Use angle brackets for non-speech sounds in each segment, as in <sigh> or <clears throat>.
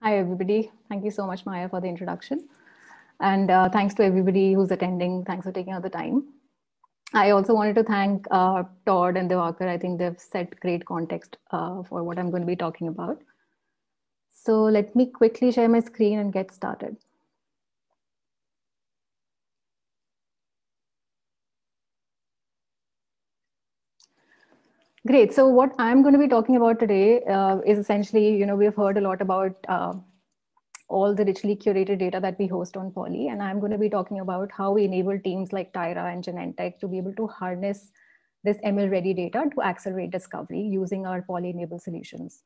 Hi, everybody. Thank you so much, Maya, for the introduction. And uh, thanks to everybody who's attending. Thanks for taking out the time. I also wanted to thank uh, Todd and Devakar. I think they've set great context uh, for what I'm going to be talking about. So let me quickly share my screen and get started. Great. So what I'm going to be talking about today uh, is essentially, you know, we've heard a lot about uh, all the richly curated data that we host on Poly, and I'm going to be talking about how we enable teams like Tyra and Genentech to be able to harness this ML-ready data to accelerate discovery using our Poly-enabled solutions.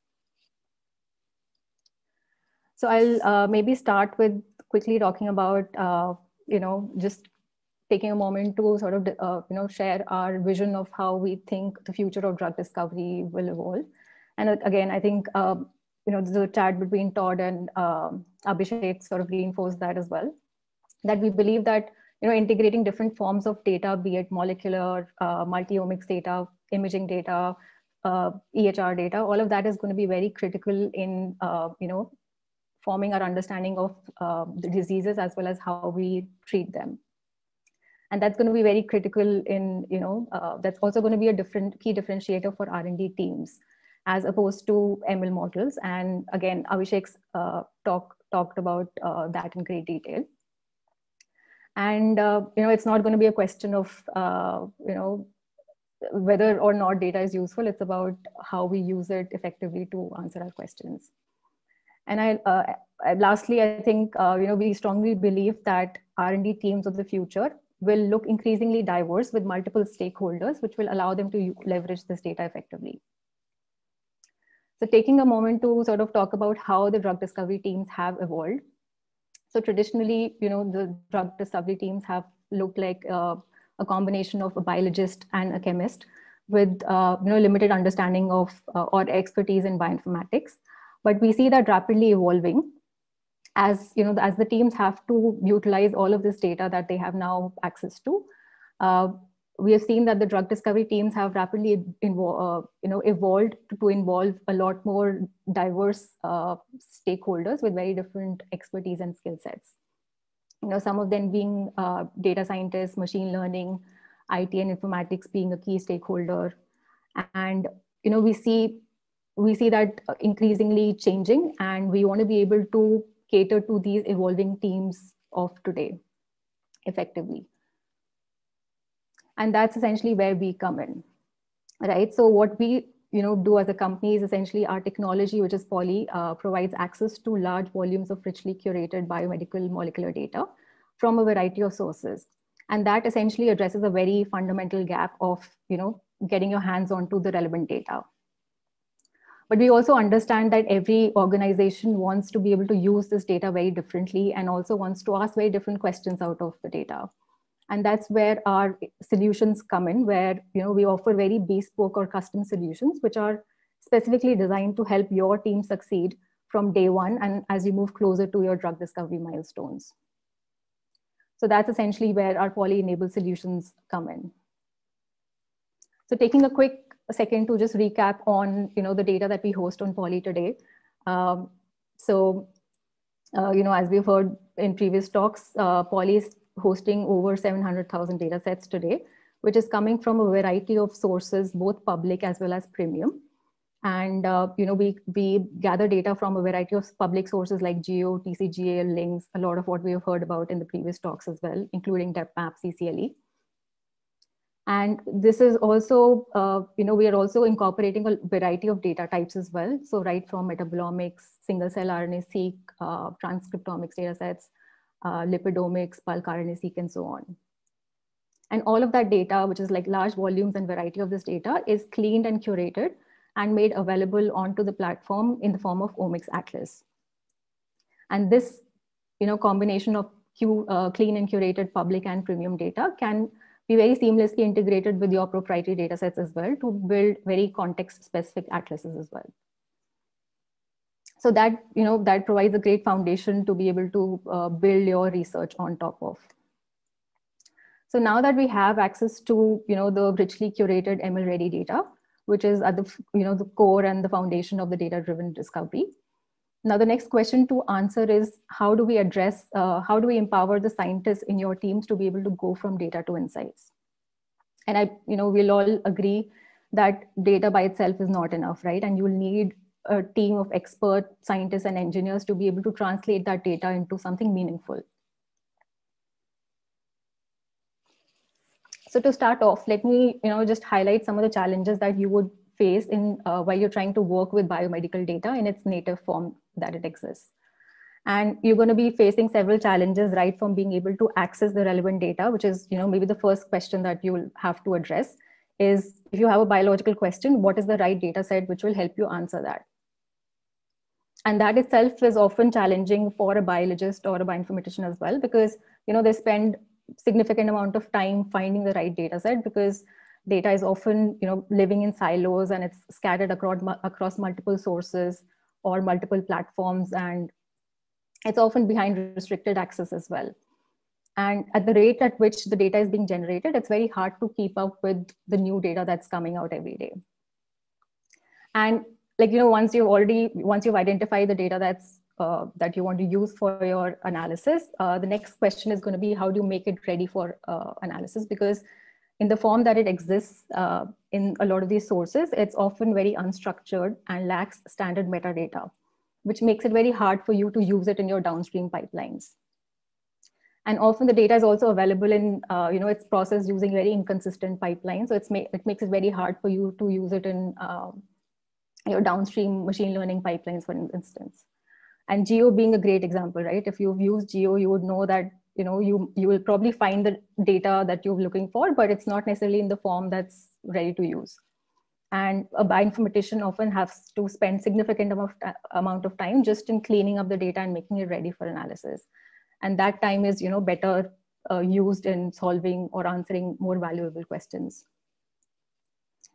So I'll uh, maybe start with quickly talking about, uh, you know, just taking a moment to sort of uh, you know share our vision of how we think the future of drug discovery will evolve. And again, I think uh, you know the chat between Todd and uh, Abhishek sort of reinforced that as well. That we believe that you know integrating different forms of data, be it molecular, uh, multi-omics data, imaging data, uh, EHR data, all of that is going to be very critical in uh, you know forming our understanding of the diseases as well as how we treat them and that's going to be very critical in you know uh, that's also going to be a different key differentiator for r&d teams as opposed to ml models and again abhishek's uh, talk talked about uh, that in great detail and uh, you know it's not going to be a question of uh, you know whether or not data is useful it's about how we use it effectively to answer our questions and I, uh, lastly, I think uh, you know we strongly believe that R and D teams of the future will look increasingly diverse with multiple stakeholders, which will allow them to leverage this data effectively. So taking a moment to sort of talk about how the drug discovery teams have evolved. So traditionally, you know, the drug discovery teams have looked like uh, a combination of a biologist and a chemist with uh, you know limited understanding of uh, or expertise in bioinformatics but we see that rapidly evolving as you know as the teams have to utilize all of this data that they have now access to uh, we have seen that the drug discovery teams have rapidly uh, you know evolved to, to, involve a lot more diverse uh, stakeholders with very different expertise and skill sets you know some of them being uh, data scientists machine learning it and informatics being a key stakeholder and you know we see we see that increasingly changing and we want to be able to cater to these evolving teams of today effectively. And that's essentially where we come in, right? So what we you know do as a company is essentially our technology which is poly uh, provides access to large volumes of richly curated biomedical molecular data from a variety of sources and that essentially addresses a very fundamental gap of you know getting your hands onto the relevant data but we also understand that every organization wants to be able to use this data very differently and also wants to ask very different questions out of the data. And that's where our solutions come in, where you know we offer very bespoke or custom solutions, which are specifically designed to help your team succeed from day one and as you move closer to your drug discovery milestones. So that's essentially where our poly-enabled solutions come in. So taking a quick second to just recap on you know the data that we host on Poly today. Um, so, uh, you know, as we've heard in previous talks, uh, Poly is hosting over 700,000 data sets today, which is coming from a variety of sources, both public as well as premium. And, uh, you know, we, we gather data from a variety of public sources like Geo, TCGA, Links, a lot of what we have heard about in the previous talks as well, including DepMap, CCLE. And this is also, uh, you know, we are also incorporating a variety of data types as well. So right from metabolomics, single cell RNA-seq, uh, transcriptomics datasets, uh, lipidomics, bulk RNA-seq, and so on. And all of that data, which is like large volumes and variety of this data is cleaned and curated and made available onto the platform in the form of Omics Atlas. And this, you know, combination of Q, uh, clean and curated public and premium data can be very seamlessly integrated with your proprietary data sets as well to build very context specific atlases as well. So that, you know, that provides a great foundation to be able to uh, build your research on top of. So now that we have access to, you know, the richly curated ML ready data, which is at the, you know, the core and the foundation of the data driven discovery, now, the next question to answer is how do we address, uh, how do we empower the scientists in your teams to be able to go from data to insights? And I, you know, we'll all agree that data by itself is not enough, right? And you'll need a team of expert scientists and engineers to be able to translate that data into something meaningful. So to start off, let me, you know, just highlight some of the challenges that you would face in uh, while you're trying to work with biomedical data in its native form that it exists. And you're going to be facing several challenges right from being able to access the relevant data, which is, you know, maybe the first question that you'll have to address is if you have a biological question, what is the right data set which will help you answer that? and that itself is often challenging for a biologist or a bioinformatician as well because you know they spend significant amount of time finding the right data set because data is often you know living in silos and it's scattered across across multiple sources or multiple platforms and it's often behind restricted access as well and at the rate at which the data is being generated it's very hard to keep up with the new data that's coming out every day and like you know once you've already once you've identified the data that's uh, that you want to use for your analysis uh, the next question is going to be how do you make it ready for uh, analysis because in the form that it exists uh, in a lot of these sources, it's often very unstructured and lacks standard metadata, which makes it very hard for you to use it in your downstream pipelines. And often the data is also available in, uh, you know, it's processed using very inconsistent pipelines. So it's ma it makes it very hard for you to use it in uh, your downstream machine learning pipelines, for instance. And Geo being a great example, right? If you've used Geo, you would know that you know you you will probably find the data that you're looking for but it's not necessarily in the form that's ready to use and a bioinformatician often has to spend significant amount of, amount of time just in cleaning up the data and making it ready for analysis and that time is you know better uh, used in solving or answering more valuable questions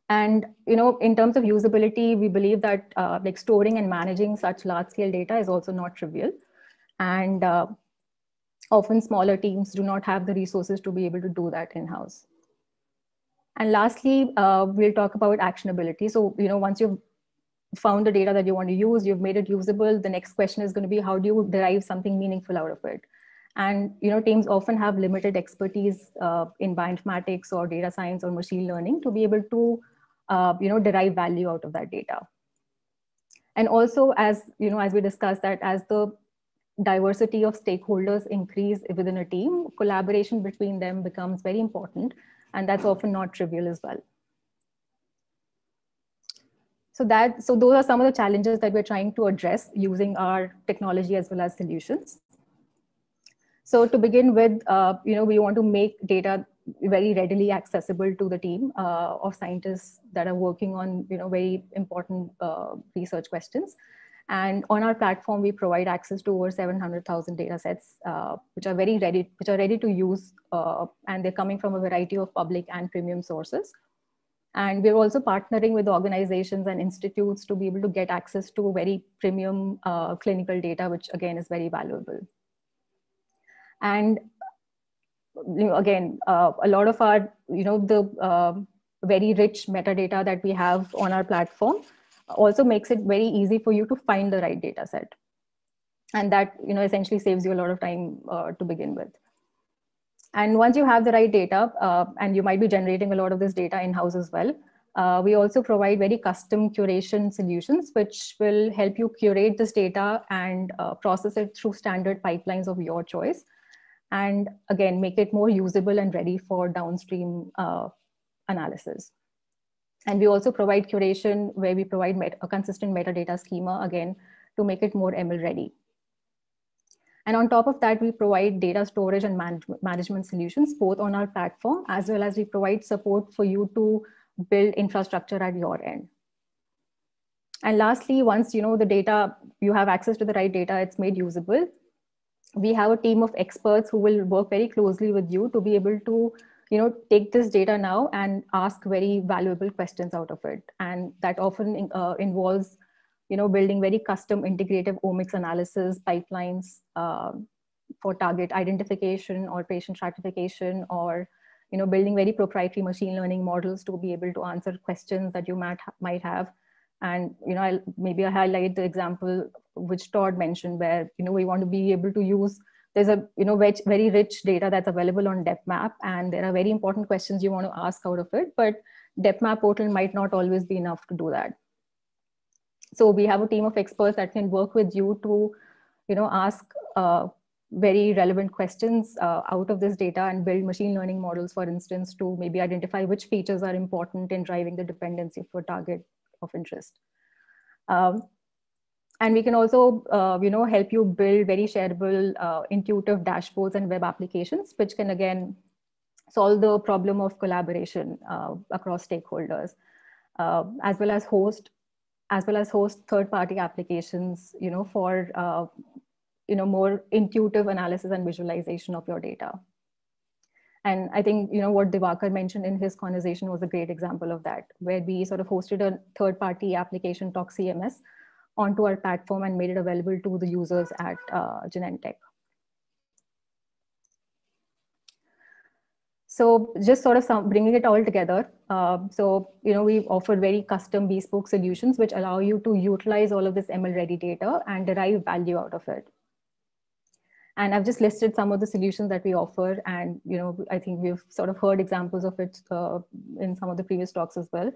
and you know in terms of usability we believe that uh, like storing and managing such large scale data is also not trivial and uh, often smaller teams do not have the resources to be able to do that in-house. And lastly, uh, we'll talk about actionability. So, you know, once you've found the data that you want to use, you've made it usable, the next question is going to be how do you derive something meaningful out of it? And, you know, teams often have limited expertise uh, in bioinformatics or data science or machine learning to be able to, uh, you know, derive value out of that data. And also, as, you know, as we discussed that as the diversity of stakeholders increase within a team, collaboration between them becomes very important. And that's often not trivial as well. So that, so those are some of the challenges that we're trying to address using our technology as well as solutions. So to begin with, uh, you know, we want to make data very readily accessible to the team uh, of scientists that are working on, you know, very important uh, research questions. And on our platform, we provide access to over 700,000 data sets, uh, which are very ready, which are ready to use, uh, and they're coming from a variety of public and premium sources. And we're also partnering with organizations and institutes to be able to get access to very premium uh, clinical data, which again is very valuable. And again, uh, a lot of our, you know, the uh, very rich metadata that we have on our platform also makes it very easy for you to find the right data set and that you know essentially saves you a lot of time uh, to begin with and once you have the right data uh, and you might be generating a lot of this data in house as well uh, we also provide very custom curation solutions which will help you curate this data and uh, process it through standard pipelines of your choice and again make it more usable and ready for downstream uh, analysis and we also provide curation where we provide a consistent metadata schema again to make it more ML ready. And on top of that, we provide data storage and manage management solutions both on our platform as well as we provide support for you to build infrastructure at your end. And lastly, once you know the data, you have access to the right data, it's made usable. We have a team of experts who will work very closely with you to be able to you know take this data now and ask very valuable questions out of it and that often uh, involves you know building very custom integrative omics analysis pipelines uh, for target identification or patient stratification or you know building very proprietary machine learning models to be able to answer questions that you might might have and you know I'll, maybe i highlight the example which todd mentioned where you know we want to be able to use there's a you know very rich data that's available on DepMap, and there are very important questions you want to ask out of it. But DepMap portal might not always be enough to do that. So we have a team of experts that can work with you to, you know, ask uh, very relevant questions uh, out of this data and build machine learning models, for instance, to maybe identify which features are important in driving the dependency for target of interest. Um, and we can also uh, you know help you build very shareable uh, intuitive dashboards and web applications which can again solve the problem of collaboration uh, across stakeholders uh, as well as host as well as host third party applications you know for uh, you know more intuitive analysis and visualization of your data and i think you know what divakar mentioned in his conversation was a great example of that where we sort of hosted a third party application talk cms onto our platform and made it available to the users at uh, Genentech. So just sort of some, bringing it all together. Uh, so, you know, we offer very custom bespoke solutions, which allow you to utilize all of this ML ready data and derive value out of it. And I've just listed some of the solutions that we offer. And, you know, I think we've sort of heard examples of it uh, in some of the previous talks as well.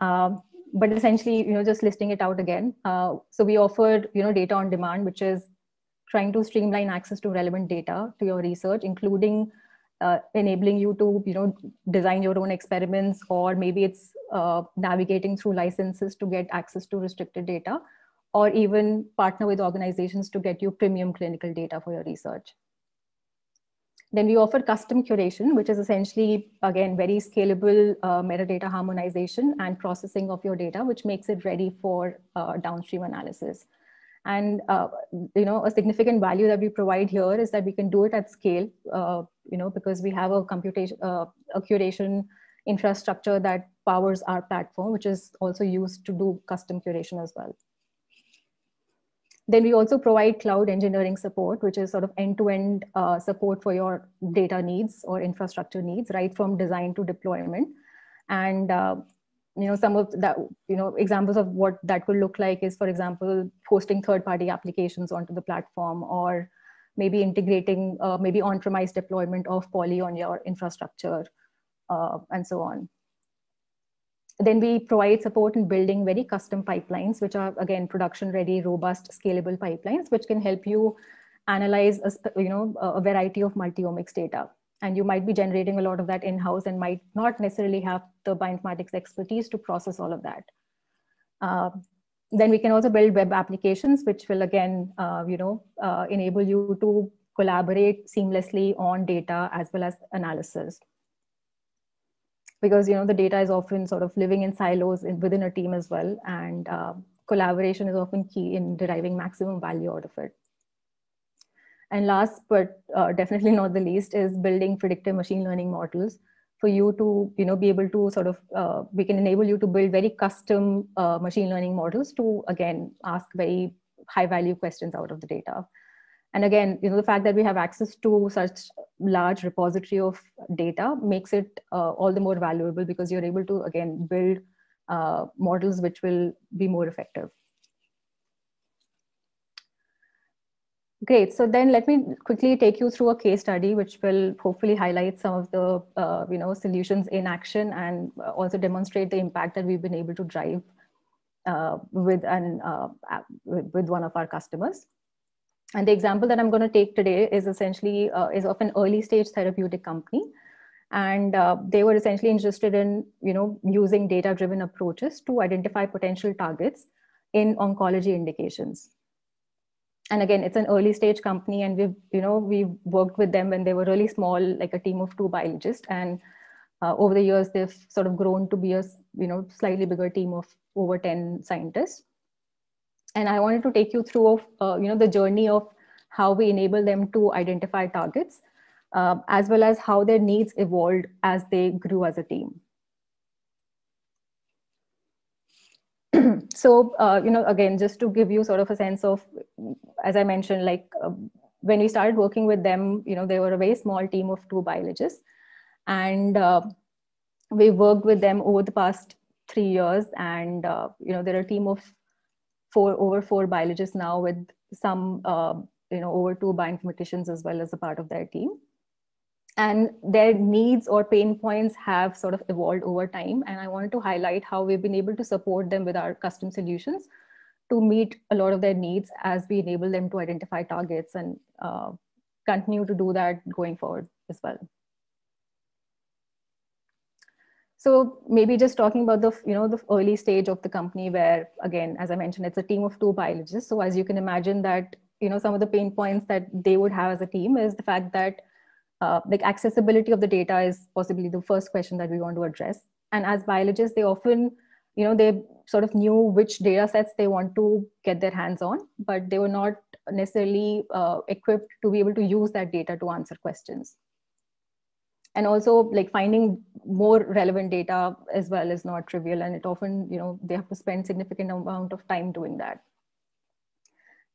Um, but essentially, you know, just listing it out again. Uh, so we offered, you know, data on demand, which is trying to streamline access to relevant data to your research, including uh, enabling you to, you know, design your own experiments, or maybe it's uh, navigating through licenses to get access to restricted data, or even partner with organizations to get you premium clinical data for your research. Then we offer custom curation, which is essentially, again, very scalable uh, metadata harmonization and processing of your data, which makes it ready for uh, downstream analysis. And, uh, you know, a significant value that we provide here is that we can do it at scale, uh, you know, because we have a computation, uh, a curation infrastructure that powers our platform, which is also used to do custom curation as well. Then we also provide cloud engineering support, which is sort of end-to-end uh, support for your data needs or infrastructure needs, right from design to deployment. And uh, you know some of that you know examples of what that could look like is, for example, hosting third-party applications onto the platform, or maybe integrating uh, maybe on-premise deployment of Poly on your infrastructure, uh, and so on then we provide support in building very custom pipelines, which are again production ready, robust, scalable pipelines, which can help you analyze a, you know, a variety of multi-omics data. And you might be generating a lot of that in-house and might not necessarily have the bioinformatics expertise to process all of that. Uh, then we can also build web applications, which will again, uh, you know, uh, enable you to collaborate seamlessly on data as well as analysis because you know the data is often sort of living in silos in, within a team as well and uh, collaboration is often key in deriving maximum value out of it and last but uh, definitely not the least is building predictive machine learning models for you to you know be able to sort of uh, we can enable you to build very custom uh, machine learning models to again ask very high value questions out of the data and again, you know, the fact that we have access to such large repository of data makes it uh, all the more valuable because you're able to, again, build uh, models which will be more effective. Great, so then let me quickly take you through a case study which will hopefully highlight some of the uh, you know, solutions in action and also demonstrate the impact that we've been able to drive uh, with, an, uh, with one of our customers. And the example that I'm going to take today is essentially uh, is of an early stage therapeutic company. And uh, they were essentially interested in, you know, using data-driven approaches to identify potential targets in oncology indications. And again, it's an early stage company and we've, you know, we worked with them when they were really small, like a team of two biologists. And uh, over the years, they've sort of grown to be a, you know, slightly bigger team of over 10 scientists and i wanted to take you through of uh, you know the journey of how we enable them to identify targets uh, as well as how their needs evolved as they grew as a team <clears throat> so uh, you know again just to give you sort of a sense of as i mentioned like uh, when we started working with them you know they were a very small team of two biologists and uh, we worked with them over the past three years and uh, you know they're a team of four over four biologists now with some uh, you know over two bioinformaticians as well as a part of their team and their needs or pain points have sort of evolved over time and i wanted to highlight how we've been able to support them with our custom solutions to meet a lot of their needs as we enable them to identify targets and uh, continue to do that going forward as well so maybe just talking about the you know the early stage of the company where again as i mentioned it's a team of two biologists so as you can imagine that you know some of the pain points that they would have as a team is the fact that uh, like accessibility of the data is possibly the first question that we want to address and as biologists they often you know they sort of knew which data sets they want to get their hands on but they were not necessarily uh, equipped to be able to use that data to answer questions and also like finding more relevant data as well is not trivial and it often you know they have to spend significant amount of time doing that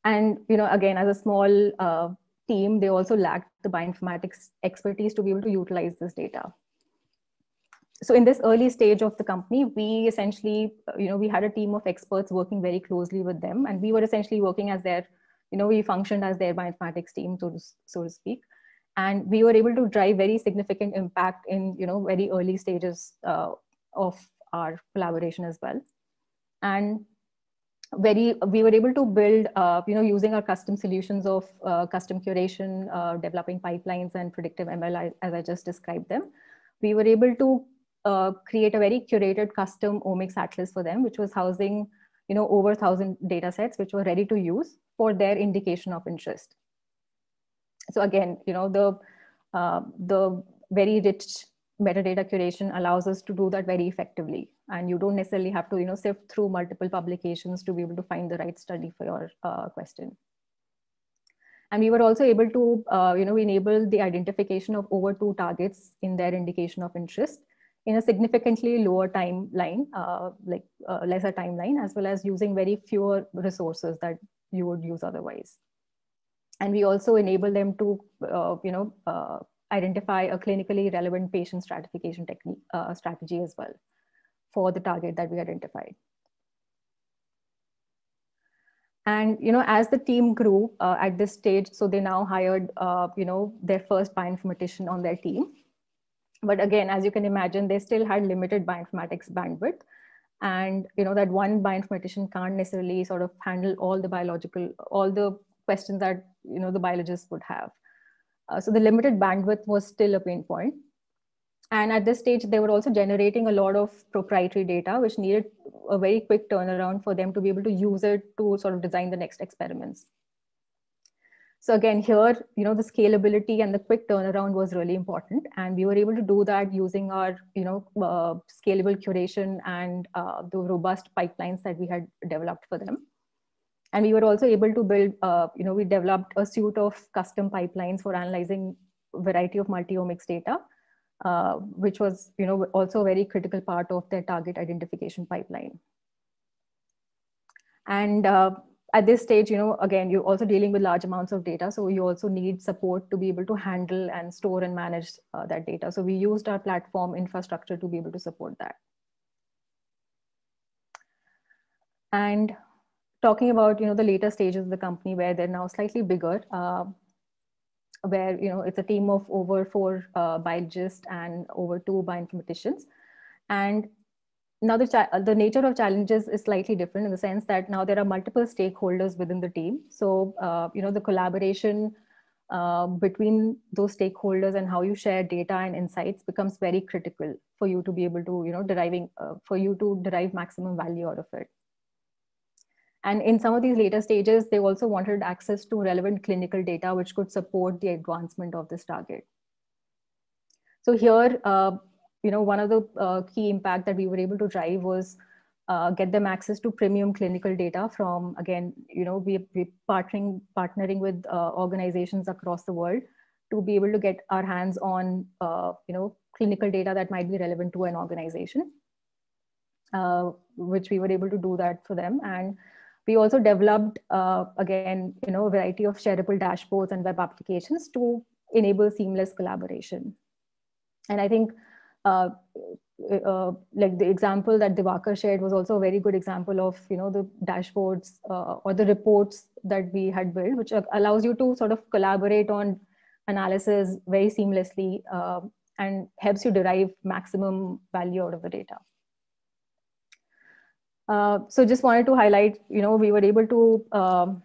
and you know again as a small uh, team they also lack the bioinformatics expertise to be able to utilize this data so in this early stage of the company we essentially you know we had a team of experts working very closely with them and we were essentially working as their you know we functioned as their bioinformatics team so to, so to speak and we were able to drive very significant impact in you know very early stages uh, of our collaboration as well and very we were able to build uh, you know using our custom solutions of uh, custom curation uh, developing pipelines and predictive ml as i just described them we were able to uh, create a very curated custom omics atlas for them which was housing you know over 1000 data sets which were ready to use for their indication of interest so again, you know, the, uh, the very rich metadata curation allows us to do that very effectively. And you don't necessarily have to, you know, sift through multiple publications to be able to find the right study for your uh, question. And we were also able to, uh, you know, enable the identification of over two targets in their indication of interest in a significantly lower timeline, uh, like uh, lesser timeline, as well as using very fewer resources that you would use otherwise and we also enable them to, uh, you know, uh, identify a clinically relevant patient stratification technique uh, strategy as well for the target that we identified. And you know, as the team grew uh, at this stage, so they now hired, uh, you know, their first bioinformatician on their team. But again, as you can imagine, they still had limited bioinformatics bandwidth and you know that one bioinformatician can't necessarily sort of handle all the biological all the questions that you know the biologists would have. Uh, so the limited bandwidth was still a pain point. And at this stage, they were also generating a lot of proprietary data, which needed a very quick turnaround for them to be able to use it to sort of design the next experiments. So again, here, you know, the scalability and the quick turnaround was really important. And we were able to do that using our, you know, uh, scalable curation and uh, the robust pipelines that we had developed for them and we were also able to build uh, you know we developed a suite of custom pipelines for analyzing variety of multi-omics data uh, which was you know also a very critical part of their target identification pipeline and uh, at this stage you know again you're also dealing with large amounts of data so you also need support to be able to handle and store and manage uh, that data so we used our platform infrastructure to be able to support that and talking about you know the later stages of the company where they're now slightly bigger uh, where you know it's a team of over four uh, biologists and over two bioinformaticians and now the, the nature of challenges is slightly different in the sense that now there are multiple stakeholders within the team so uh, you know the collaboration uh, between those stakeholders and how you share data and insights becomes very critical for you to be able to you know deriving uh, for you to derive maximum value out of it and in some of these later stages, they also wanted access to relevant clinical data which could support the advancement of this target. So here, uh, you know, one of the uh, key impact that we were able to drive was uh, get them access to premium clinical data from, again, you know, we, we partnering, partnering with uh, organizations across the world to be able to get our hands on, uh, you know, clinical data that might be relevant to an organization, uh, which we were able to do that for them. And we also developed, uh, again, you know, a variety of shareable dashboards and web applications to enable seamless collaboration. And I think uh, uh, uh like the example that Divakar shared was also a very good example of you know the dashboards uh, or the reports that we had built, which uh, allows you to sort of collaborate on analysis very seamlessly uh, and helps you derive maximum value out of the data. Uh, so just wanted to highlight, you know, we were able to um,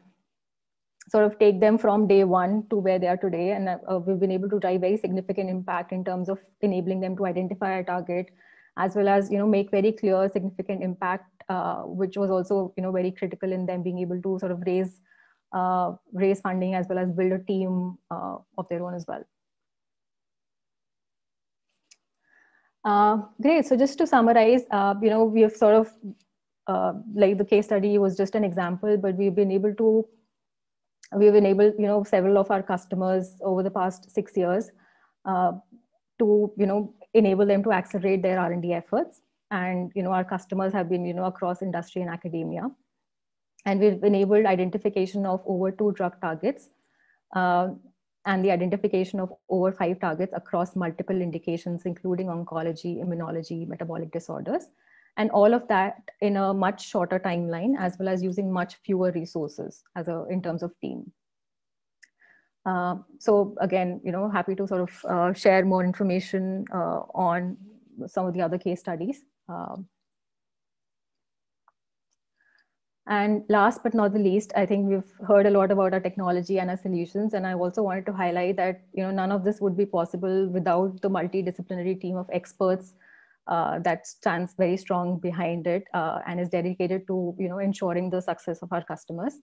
sort of take them from day one to where they are today. And uh, uh we've been able to drive very significant impact in terms of enabling them to identify a target as well as, you know, make very clear significant impact, uh, which was also, you know, very critical in them being able to sort of raise uh, raise funding as well as build a team uh, of their own as well. Uh, great. So just to summarize, uh, you know, we have sort of uh, like the case study was just an example, but we've been able to, we've enabled, you know, several of our customers over the past six years uh, to, you know, enable them to accelerate their R&D efforts. And, you know, our customers have been, you know, across industry and academia. And we've enabled identification of over two drug targets uh, and the identification of over five targets across multiple indications, including oncology, immunology, metabolic disorders and all of that in a much shorter timeline as well as using much fewer resources as a in terms of team uh, so again you know happy to sort of uh, share more information uh, on some of the other case studies um, and last but not the least i think we've heard a lot about our technology and our solutions and i also wanted to highlight that you know none of this would be possible without the multidisciplinary team of experts uh, that stands very strong behind it uh, and is dedicated to you know ensuring the success of our customers.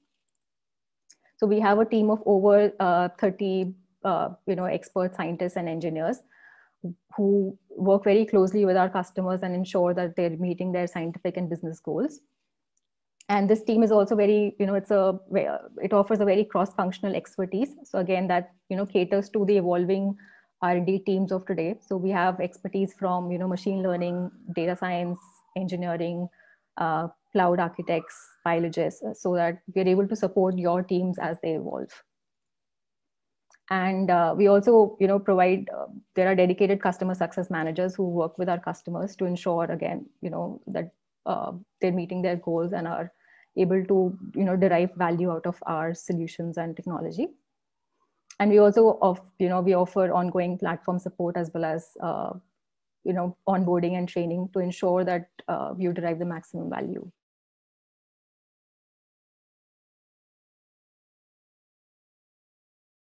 So we have a team of over uh, 30 uh, you know expert scientists and engineers who work very closely with our customers and ensure that they're meeting their scientific and business goals. And this team is also very, you know, it's a it offers a very cross-functional expertise. So again, that you know caters to the evolving R&D teams of today. So we have expertise from you know machine learning, data science, engineering, uh, cloud architects, biologists, uh, so that we're able to support your teams as they evolve. And uh, we also you know provide uh, there are dedicated customer success managers who work with our customers to ensure again you know that uh, they're meeting their goals and are able to you know derive value out of our solutions and technology and we also of you know we offer ongoing platform support as well as uh, you know onboarding and training to ensure that uh, you derive the maximum value